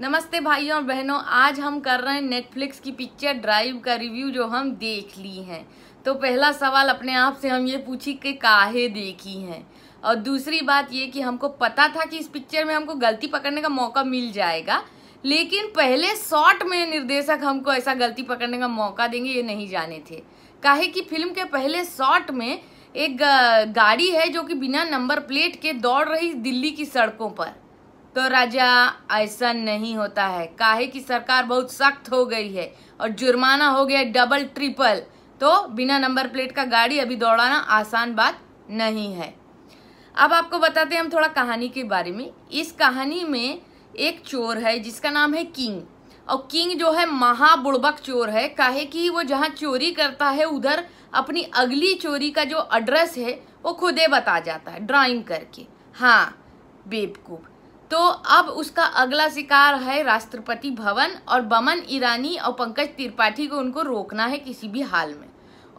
नमस्ते भाइयों और बहनों आज हम कर रहे हैं नेटफ्लिक्स की पिक्चर ड्राइव का रिव्यू जो हम देख ली हैं तो पहला सवाल अपने आप से हम ये पूछी कि काहे देखी हैं और दूसरी बात ये कि हमको पता था कि इस पिक्चर में हमको गलती पकड़ने का मौका मिल जाएगा लेकिन पहले शॉर्ट में निर्देशक हमको ऐसा गलती पकड़ने का मौका देंगे ये नहीं जाने थे काहे कि फिल्म के पहले शॉर्ट में एक गाड़ी है जो कि बिना नंबर प्लेट के दौड़ रही दिल्ली की सड़कों पर तो राजा ऐसा नहीं होता है काहे की सरकार बहुत सख्त हो गई है और जुर्माना हो गया डबल ट्रिपल तो बिना नंबर प्लेट का गाड़ी अभी दौड़ाना आसान बात नहीं है अब आपको बताते हैं हम थोड़ा कहानी के बारे में इस कहानी में एक चोर है जिसका नाम है किंग और किंग जो है महाबुड़बक चोर है काहे कि वो जहाँ चोरी करता है उधर अपनी अगली चोरी का जो एड्रेस है वो खुदे बता जाता है ड्राइंग करके हाँ बेबकूफ तो अब उसका अगला शिकार है राष्ट्रपति भवन और बमन ईरानी और पंकज त्रिपाठी को उनको रोकना है किसी भी हाल में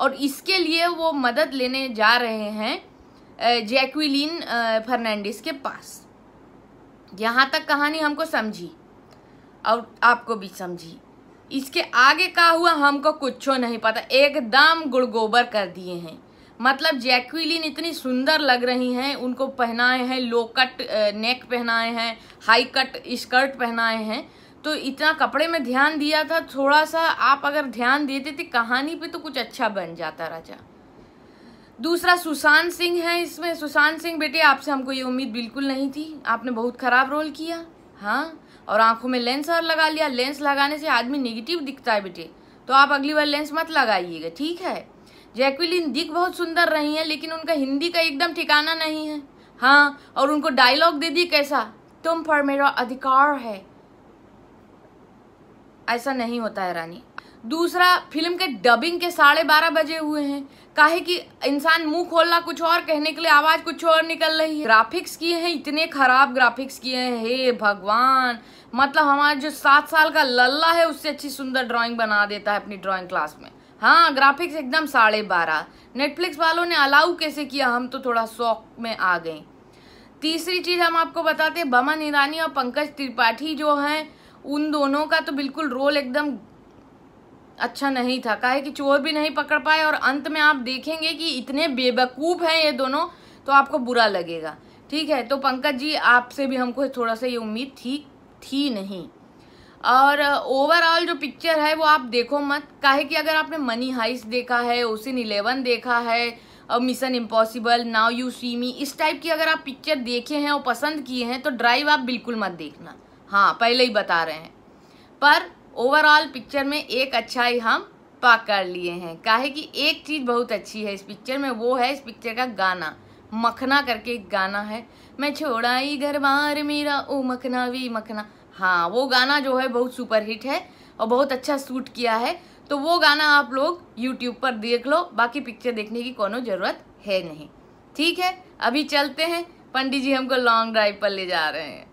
और इसके लिए वो मदद लेने जा रहे हैं जैक्विलिन फर्नांडिस के पास यहाँ तक कहानी हमको समझी और आपको भी समझी इसके आगे का हुआ हमको कुछ नहीं पता एकदम गुड़गोबर कर दिए हैं मतलब जैक्विलिन इतनी सुंदर लग रही हैं उनको पहनाए हैं लो कट नेक पहनाए हैं हाई कट स्कर्ट पहनाए हैं तो इतना कपड़े में ध्यान दिया था थोड़ा सा आप अगर ध्यान देते थे कहानी पे तो कुछ अच्छा बन जाता राजा दूसरा सुशांत सिंह है इसमें सुशांत सिंह बेटे आपसे हमको ये उम्मीद बिल्कुल नहीं थी आपने बहुत ख़राब रोल किया हाँ और आंखों में लेंस और लगा लिया लेंस लगाने से आदमी नेगेटिव दिखता है बेटे तो आप अगली बार लेंस मत लगाइएगा ठीक है जैक्विलिन दिख बहुत सुंदर रही हैं लेकिन उनका हिंदी का एकदम ठिकाना नहीं है हाँ और उनको डायलॉग दे दी कैसा तुम पर मेरा अधिकार है ऐसा नहीं होता है रानी दूसरा फिल्म के डबिंग के साढ़े बारह बजे हुए हैं काहे कि इंसान मुंह खोलना कुछ और कहने के लिए आवाज कुछ और निकल रही है ग्राफिक्स किए हैं इतने खराब ग्राफिक्स किए हैं हे भगवान मतलब हमारा जो सात साल का लल्ला है उससे अच्छी सुंदर ड्राइंग बना देता है अपनी ड्राइंग क्लास में हाँ ग्राफिक्स एकदम साढ़े बारह नेटफ्लिक्स वालों ने अलाउ कैसे किया हम तो थोड़ा शौक में आ गए तीसरी चीज़ हम आपको बताते हैं बमन ईरानी और पंकज त्रिपाठी जो हैं उन दोनों का तो बिल्कुल रोल एकदम अच्छा नहीं था कहे कि चोर भी नहीं पकड़ पाए और अंत में आप देखेंगे कि इतने बेवकूफ़ हैं ये दोनों तो आपको बुरा लगेगा ठीक है तो पंकज जी आपसे भी हमको थोड़ा सा ये उम्मीद थी थी नहीं और ओवरऑल uh, जो पिक्चर है वो आप देखो मत काहे कि अगर आपने मनी हाइस देखा है ओसिन इलेवन देखा है Mission Impossible Now You See Me इस टाइप की अगर आप पिक्चर देखे हैं और पसंद किए हैं तो ड्राइव आप बिल्कुल मत देखना हाँ पहले ही बता रहे हैं पर ओवरऑल पिक्चर में एक अच्छाई हम पाक कर लिए हैं काहे कि एक चीज़ बहुत अच्छी है इस पिक्चर में वो है इस पिक्चर का गाना मखना करके एक गाना है मैं छोड़ा ही घर बार मेरा ओ मखना वी मखना हाँ वो गाना जो है बहुत सुपरहिट है और बहुत अच्छा सूट किया है तो वो गाना आप लोग यूट्यूब पर देख लो बाकी पिक्चर देखने की कोनो ज़रूरत है नहीं ठीक है अभी चलते हैं पंडित जी हमको लॉन्ग ड्राइव पर ले जा रहे हैं